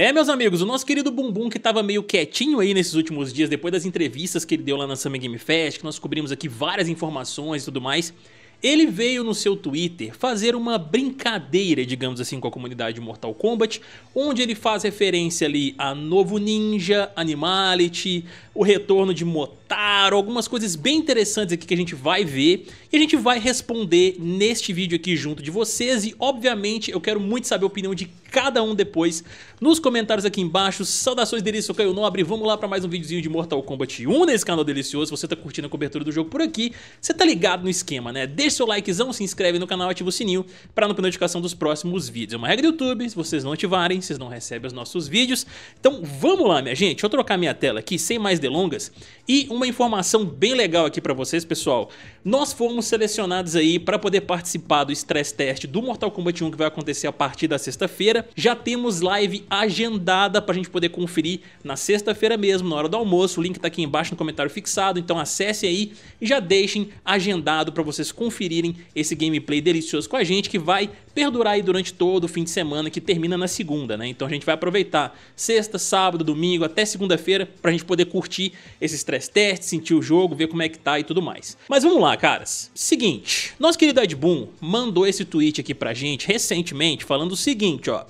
É, meus amigos, o nosso querido Bumbum que tava meio quietinho aí nesses últimos dias, depois das entrevistas que ele deu lá na Summer Game Fest, que nós cobrimos aqui várias informações e tudo mais, ele veio no seu Twitter fazer uma brincadeira, digamos assim, com a comunidade Mortal Kombat, onde ele faz referência ali a Novo Ninja, Animality, o retorno de Motor, Taro, algumas coisas bem interessantes aqui que a gente vai ver e a gente vai responder neste vídeo aqui junto de vocês e obviamente eu quero muito saber a opinião de cada um depois nos comentários aqui embaixo. Saudações delícias, sou Caio Nobre, vamos lá para mais um videozinho de Mortal Kombat 1 nesse canal delicioso. você tá curtindo a cobertura do jogo por aqui, você tá ligado no esquema, né? Deixa seu likezão, se inscreve no canal, ativa o sininho para não perder notificação dos próximos vídeos. É uma regra do YouTube, se vocês não ativarem, vocês não recebem os nossos vídeos. Então vamos lá, minha gente, deixa eu trocar minha tela aqui sem mais delongas e um uma informação bem legal aqui para vocês, pessoal nós fomos selecionados aí para poder participar do stress test do Mortal Kombat 1 que vai acontecer a partir da sexta-feira. Já temos live agendada para a gente poder conferir na sexta-feira mesmo, na hora do almoço. O link está aqui embaixo no comentário fixado, então acesse aí e já deixem agendado para vocês conferirem esse gameplay delicioso com a gente que vai perdurar aí durante todo o fim de semana que termina na segunda, né? Então a gente vai aproveitar sexta, sábado, domingo até segunda-feira para a gente poder curtir esse stress test, sentir o jogo, ver como é que tá e tudo mais. Mas vamos lá, caras. Seguinte, nosso querido Ed Boon mandou esse tweet aqui pra gente recentemente falando o seguinte, ó.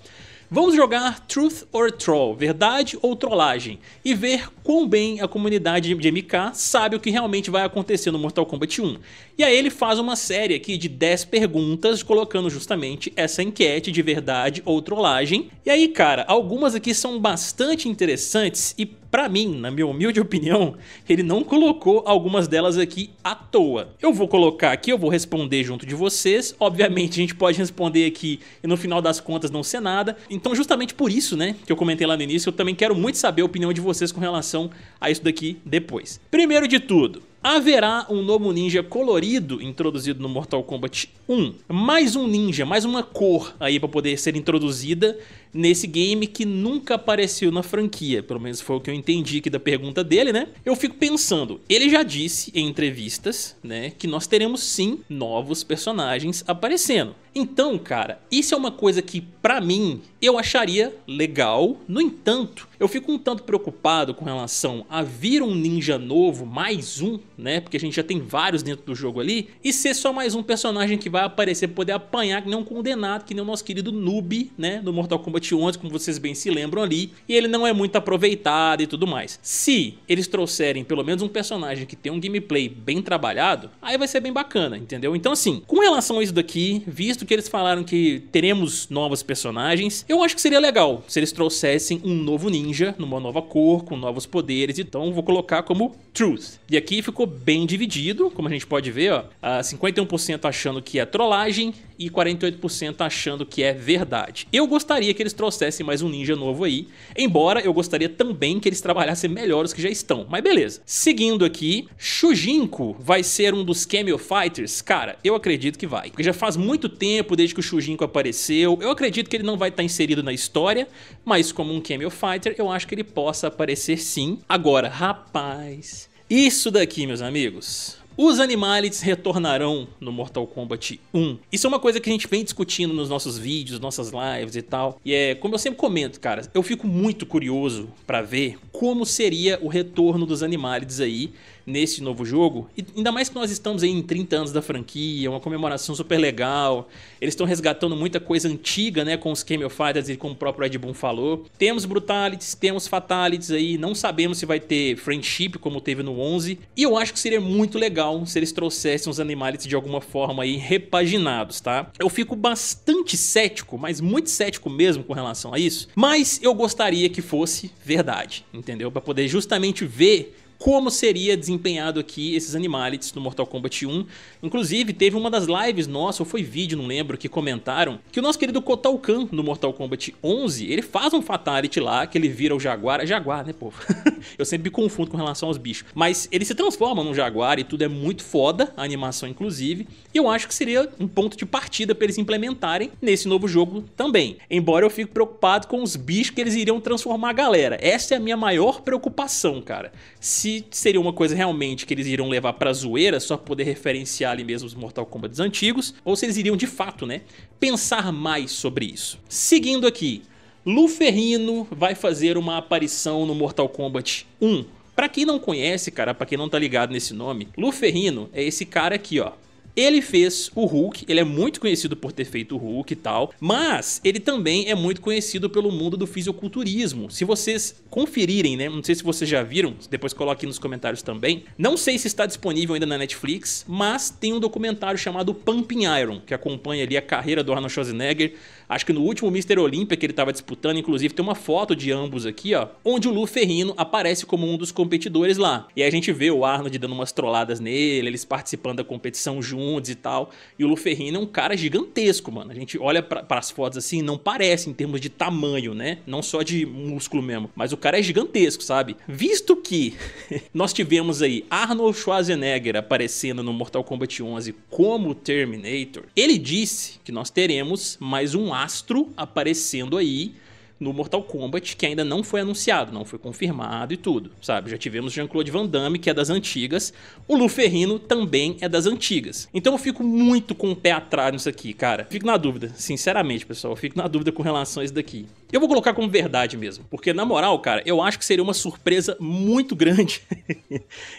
Vamos jogar Truth or Troll, verdade ou trollagem, e ver quão bem a comunidade de MK sabe o que realmente vai acontecer no Mortal Kombat 1. E aí ele faz uma série aqui de 10 perguntas, colocando justamente essa enquete de verdade ou trollagem. E aí, cara, algumas aqui são bastante interessantes e para mim, na minha humilde opinião, ele não colocou algumas delas aqui à toa. Eu vou colocar aqui, eu vou responder junto de vocês. Obviamente, a gente pode responder aqui e no final das contas não ser nada. Então, justamente por isso, né, que eu comentei lá no início, eu também quero muito saber a opinião de vocês com relação relação a isso daqui depois. Primeiro de tudo, haverá um novo ninja colorido introduzido no Mortal Kombat 1. Mais um ninja, mais uma cor aí para poder ser introduzida nesse game que nunca apareceu na franquia, pelo menos foi o que eu entendi aqui da pergunta dele, né? Eu fico pensando, ele já disse em entrevistas, né, que nós teremos sim novos personagens aparecendo. Então, cara, isso é uma coisa que para mim eu acharia legal. No entanto, eu fico um tanto preocupado com relação a vir um ninja novo, mais um, né? Porque a gente já tem vários dentro do jogo ali, e ser só mais um personagem que vai aparecer poder apanhar que nem um condenado, que nem o nosso querido noob, né, do Mortal Kombat Kombat 11, como vocês bem se lembram ali, e ele não é muito aproveitado e tudo mais. Se eles trouxerem pelo menos um personagem que tem um gameplay bem trabalhado, aí vai ser bem bacana, entendeu? Então assim, com relação a isso daqui, visto que eles falaram que teremos novos personagens, eu acho que seria legal se eles trouxessem um novo ninja, numa nova cor, com novos poderes, então vou colocar como Truth. E aqui ficou bem dividido, como a gente pode ver, ó, 51% ah, achando que é trollagem e 48% achando que é verdade. Eu gostaria que eles eles trouxessem mais um ninja novo aí. Embora eu gostaria também que eles trabalhassem melhor os que já estão. Mas beleza. Seguindo aqui, Shujinko vai ser um dos Cameo Fighters? Cara, eu acredito que vai. Porque já faz muito tempo desde que o Shujinko apareceu. Eu acredito que ele não vai estar tá inserido na história. Mas como um Cameo Fighter, eu acho que ele possa aparecer sim. Agora, rapaz... Isso daqui, meus amigos, os animais retornarão no Mortal Kombat 1. Isso é uma coisa que a gente vem discutindo nos nossos vídeos, nossas lives e tal. E é, como eu sempre comento, cara, eu fico muito curioso para ver como seria o retorno dos animais aí nesse novo jogo. E ainda mais que nós estamos aí em 30 anos da franquia, uma comemoração super legal. Eles estão resgatando muita coisa antiga, né, com os Camel Fighters e como o próprio Ed Boon falou. Temos Brutalities, temos Fatalities aí, não sabemos se vai ter Friendship como teve no 11. E eu acho que seria muito legal se eles trouxessem os Animalities de alguma forma aí repaginados, tá? Eu fico bastante cético, mas muito cético mesmo com relação a isso. Mas eu gostaria que fosse verdade, entendeu? Para poder justamente ver como seria desempenhado aqui esses animalites no Mortal Kombat 1. Inclusive, teve uma das lives nossa, ou foi vídeo, não lembro, que comentaram, que o nosso querido Kotal Kahn, no Mortal Kombat 11, ele faz um fatality lá, que ele vira o jaguar. É jaguar, né, povo? Eu sempre me confundo com relação aos bichos. Mas ele se transforma num jaguar e tudo é muito foda, a animação inclusive, e eu acho que seria um ponto de partida para eles implementarem nesse novo jogo também. Embora eu fique preocupado com os bichos que eles iriam transformar a galera. Essa é a minha maior preocupação, cara. Se se seria uma coisa realmente que eles iriam levar pra zoeira, só pra poder referenciar ali mesmo os Mortal Kombat antigos, ou se eles iriam de fato, né, pensar mais sobre isso. Seguindo aqui, Luferrino vai fazer uma aparição no Mortal Kombat 1. Pra quem não conhece, cara, pra quem não tá ligado nesse nome, Luferrino é esse cara aqui, ó. Ele fez o Hulk, ele é muito conhecido por ter feito o Hulk e tal, mas ele também é muito conhecido pelo mundo do fisiculturismo. Se vocês conferirem, né, não sei se vocês já viram, depois coloque nos comentários também. Não sei se está disponível ainda na Netflix, mas tem um documentário chamado Pumping Iron, que acompanha ali a carreira do Arnold Schwarzenegger Acho que no último Mr. Olímpia que ele estava disputando, inclusive tem uma foto de ambos aqui, ó, onde o Lu Ferrino aparece como um dos competidores lá. E aí a gente vê o Arnold dando umas trolladas nele, eles participando da competição juntos e tal. E o Lu Ferrino é um cara gigantesco, mano. A gente olha para as fotos assim, não parece em termos de tamanho, né? Não só de músculo mesmo, mas o cara é gigantesco, sabe? Visto que nós tivemos aí Arnold Schwarzenegger aparecendo no Mortal Kombat 11 como Terminator, ele disse que nós teremos mais um astro aparecendo aí no Mortal Kombat que ainda não foi anunciado, não foi confirmado e tudo, sabe? Já tivemos Jean-Claude Van Damme, que é das antigas, o Lu Ferrino também é das antigas. Então eu fico muito com o pé atrás nisso aqui, cara. Fico na dúvida, sinceramente, pessoal, eu fico na dúvida com relação a isso daqui. Eu vou colocar como verdade mesmo, porque na moral, cara, eu acho que seria uma surpresa muito grande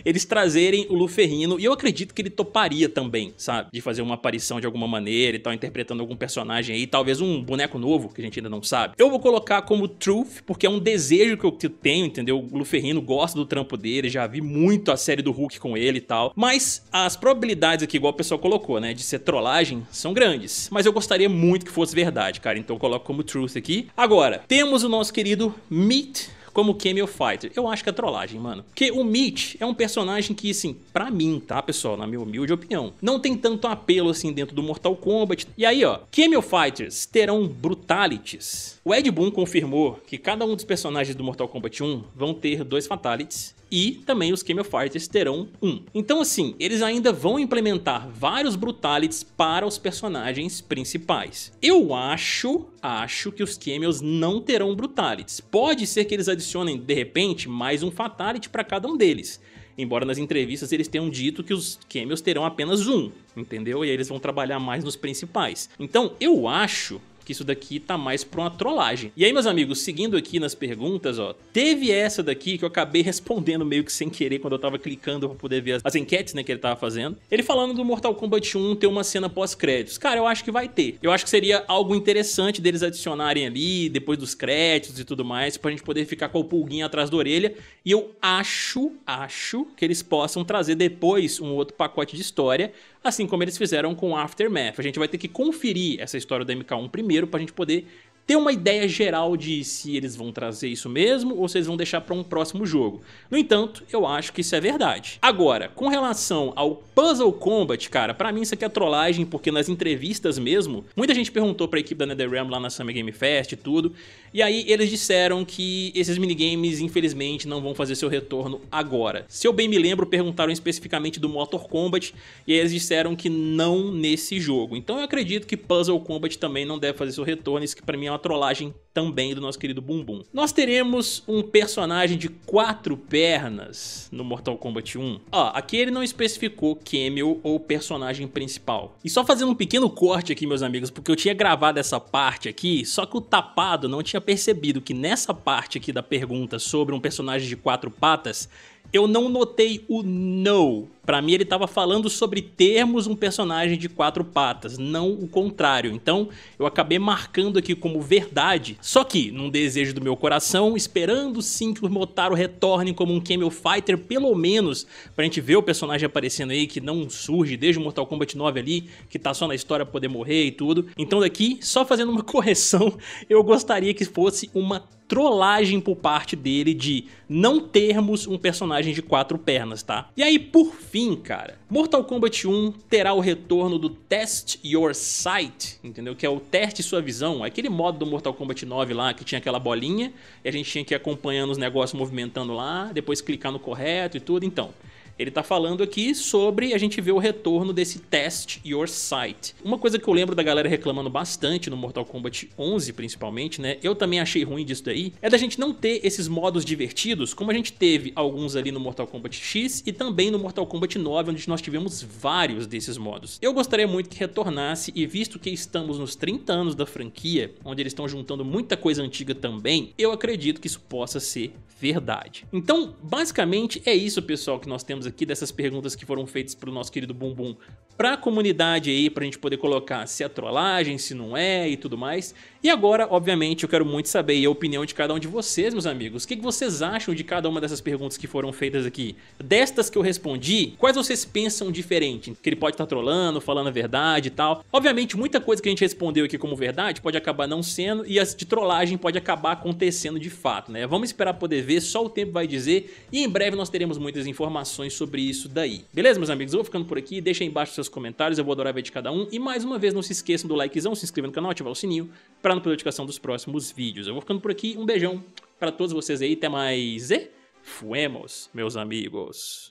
eles trazerem o Luferrino, e eu acredito que ele toparia também, sabe? De fazer uma aparição de alguma maneira e tal, interpretando algum personagem aí, talvez um boneco novo, que a gente ainda não sabe. Eu vou colocar como Truth, porque é um desejo que eu tenho, entendeu? O Luferrino gosta do trampo dele, já vi muito a série do Hulk com ele e tal, mas as probabilidades aqui, igual o pessoal colocou, né, de ser trollagem, são grandes. Mas eu gostaria muito que fosse verdade, cara, então eu coloco como Truth aqui. Agora, Agora, temos o nosso querido Meat como Camel Fighter. Eu acho que é trollagem, mano. Porque o Meat é um personagem que, assim, pra mim, tá, pessoal? Na minha humilde opinião, não tem tanto apelo, assim, dentro do Mortal Kombat. E aí, ó, Camel Fighters terão brutalities. O Ed Boon confirmou que cada um dos personagens do Mortal Kombat 1 vão ter dois fatalities e também os Camel Fighters terão um. Então assim, eles ainda vão implementar vários Brutalities para os personagens principais. Eu acho, acho que os Camels não terão Brutalities. Pode ser que eles adicionem, de repente, mais um Fatality para cada um deles. Embora nas entrevistas eles tenham dito que os Camels terão apenas um, entendeu? E aí eles vão trabalhar mais nos principais. Então eu acho que isso daqui tá mais pra uma trollagem. E aí, meus amigos, seguindo aqui nas perguntas, ó, teve essa daqui que eu acabei respondendo meio que sem querer quando eu tava clicando pra poder ver as enquetes, né, que ele tava fazendo. Ele falando do Mortal Kombat 1 ter uma cena pós-créditos. Cara, eu acho que vai ter. Eu acho que seria algo interessante deles adicionarem ali, depois dos créditos e tudo mais, pra gente poder ficar com o pulguinho atrás da orelha. E eu acho, acho que eles possam trazer depois um outro pacote de história, assim como eles fizeram com Aftermath. A gente vai ter que conferir essa história do MK1 primeiro, dinheiro para a gente poder ter uma ideia geral de se eles vão trazer isso mesmo ou se eles vão deixar para um próximo jogo. No entanto, eu acho que isso é verdade. Agora, com relação ao Puzzle Combat, cara, para mim isso aqui é trollagem, porque nas entrevistas mesmo, muita gente perguntou para a equipe da NetherRealm lá na Summer Game Fest e tudo, e aí eles disseram que esses minigames, infelizmente, não vão fazer seu retorno agora. Se eu bem me lembro, perguntaram especificamente do Motor Combat, e eles disseram que não nesse jogo. Então eu acredito que Puzzle Combat também não deve fazer seu retorno, isso que para mim é uma trollagem também do nosso querido Bumbum. Nós teremos um personagem de quatro pernas no Mortal Kombat 1. Ó, ah, aqui ele não especificou Camel ou personagem principal. E só fazendo um pequeno corte aqui, meus amigos, porque eu tinha gravado essa parte aqui, só que o tapado não tinha percebido que nessa parte aqui da pergunta sobre um personagem de quatro patas, eu não notei o no para mim, ele estava falando sobre termos um personagem de quatro patas, não o contrário. Então, eu acabei marcando aqui como verdade. Só que, num desejo do meu coração, esperando sim que o Motaro retorne como um Camel Fighter, pelo menos, pra gente ver o personagem aparecendo aí, que não surge desde o Mortal Kombat 9 ali, que tá só na história pra poder morrer e tudo. Então daqui, só fazendo uma correção, eu gostaria que fosse uma trollagem por parte dele de não termos um personagem de quatro pernas, tá? E aí, por fim, fim, cara. Mortal Kombat 1 terá o retorno do Test Your Sight, entendeu? Que é o teste sua visão, aquele modo do Mortal Kombat 9 lá que tinha aquela bolinha e a gente tinha que ir acompanhando os negócios movimentando lá, depois clicar no correto e tudo. Então, ele está falando aqui sobre a gente ver o retorno desse test your sight. Uma coisa que eu lembro da galera reclamando bastante no Mortal Kombat 11, principalmente, né? Eu também achei ruim disso daí, é da gente não ter esses modos divertidos, como a gente teve alguns ali no Mortal Kombat X e também no Mortal Kombat 9, onde nós tivemos vários desses modos. Eu gostaria muito que retornasse e visto que estamos nos 30 anos da franquia, onde eles estão juntando muita coisa antiga também, eu acredito que isso possa ser verdade. Então, basicamente é isso, pessoal, que nós temos aqui dessas perguntas que foram feitas para o nosso querido Bumbum para a comunidade aí, para a gente poder colocar se é trollagem, se não é e tudo mais. E agora, obviamente, eu quero muito saber a opinião de cada um de vocês, meus amigos. O que vocês acham de cada uma dessas perguntas que foram feitas aqui? Destas que eu respondi, quais vocês pensam diferente? Que ele pode estar tá trolando, falando a verdade e tal. Obviamente, muita coisa que a gente respondeu aqui como verdade pode acabar não sendo e as de trollagem pode acabar acontecendo de fato, né? Vamos esperar poder ver, só o tempo vai dizer e em breve nós teremos muitas informações sobre isso daí. Beleza, meus amigos? Eu vou ficando por aqui, deixa aí embaixo seus comentários, eu vou adorar ver de cada um e mais uma vez não se esqueçam do likezão, se inscrevam no canal, ativar o sininho pra para pela notificação dos próximos vídeos. Eu vou ficando por aqui, um beijão para todos vocês aí, até mais e fuemos, meus amigos.